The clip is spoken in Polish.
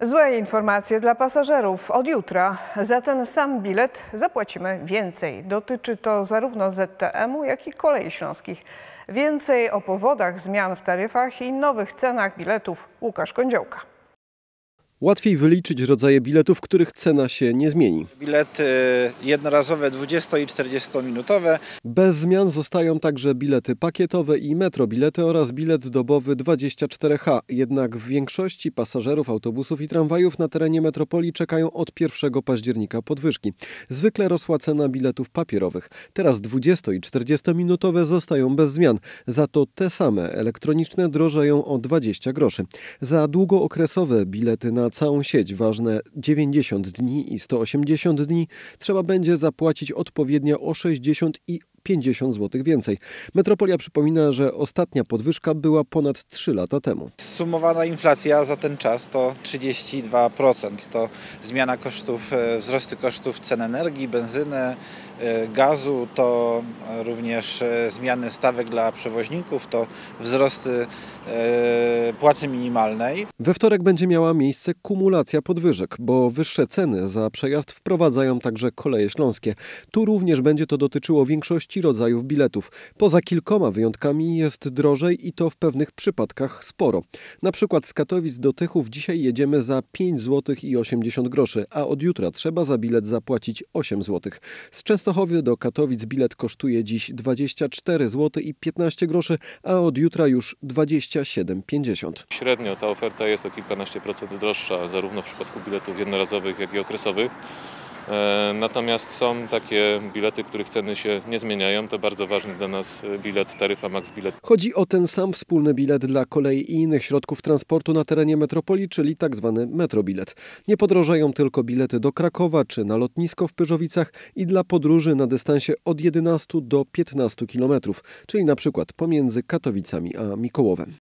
Złe informacje dla pasażerów. Od jutra za ten sam bilet zapłacimy więcej. Dotyczy to zarówno ZTM-u, jak i kolei śląskich. Więcej o powodach zmian w taryfach i nowych cenach biletów Łukasz Kądziołka. Łatwiej wyliczyć rodzaje biletów, których cena się nie zmieni. Bilety jednorazowe 20 i 40 minutowe. Bez zmian zostają także bilety pakietowe i metrobilety oraz bilet dobowy 24H. Jednak w większości pasażerów autobusów i tramwajów na terenie metropolii czekają od 1 października podwyżki. Zwykle rosła cena biletów papierowych. Teraz 20 i 40 minutowe zostają bez zmian. Za to te same elektroniczne drożeją o 20 groszy. Za długookresowe bilety na na całą sieć ważne 90 dni i 180 dni, trzeba będzie zapłacić odpowiednio o 60 i 50 zł więcej. Metropolia przypomina, że ostatnia podwyżka była ponad 3 lata temu. Sumowana inflacja za ten czas to 32%. To zmiana kosztów, e, wzrosty kosztów cen energii, benzyny, e, gazu, to również e, zmiany stawek dla przewoźników, to wzrosty płacy minimalnej. We wtorek będzie miała miejsce kumulacja podwyżek, bo wyższe ceny za przejazd wprowadzają także koleje śląskie. Tu również będzie to dotyczyło większości rodzajów biletów. Poza kilkoma wyjątkami jest drożej i to w pewnych przypadkach sporo. Na przykład z Katowic do Tychów dzisiaj jedziemy za 5 zł i 80 groszy, a od jutra trzeba za bilet zapłacić 8 zł. Z Częstochowy do Katowic bilet kosztuje dziś 24 zł i 15 groszy, a od jutra już 27,50. Średnio ta oferta jest o kilkanaście procent droższa, zarówno w przypadku biletów jednorazowych, jak i okresowych. E, natomiast są takie bilety, których ceny się nie zmieniają. To bardzo ważny dla nas e, bilet, taryfa Max Bilet. Chodzi o ten sam wspólny bilet dla kolei i innych środków transportu na terenie metropolii, czyli tak zwany metrobilet. Nie podrożają tylko bilety do Krakowa czy na lotnisko w Pyrzowicach i dla podróży na dystansie od 11 do 15 km, czyli na przykład pomiędzy Katowicami a Mikołowem.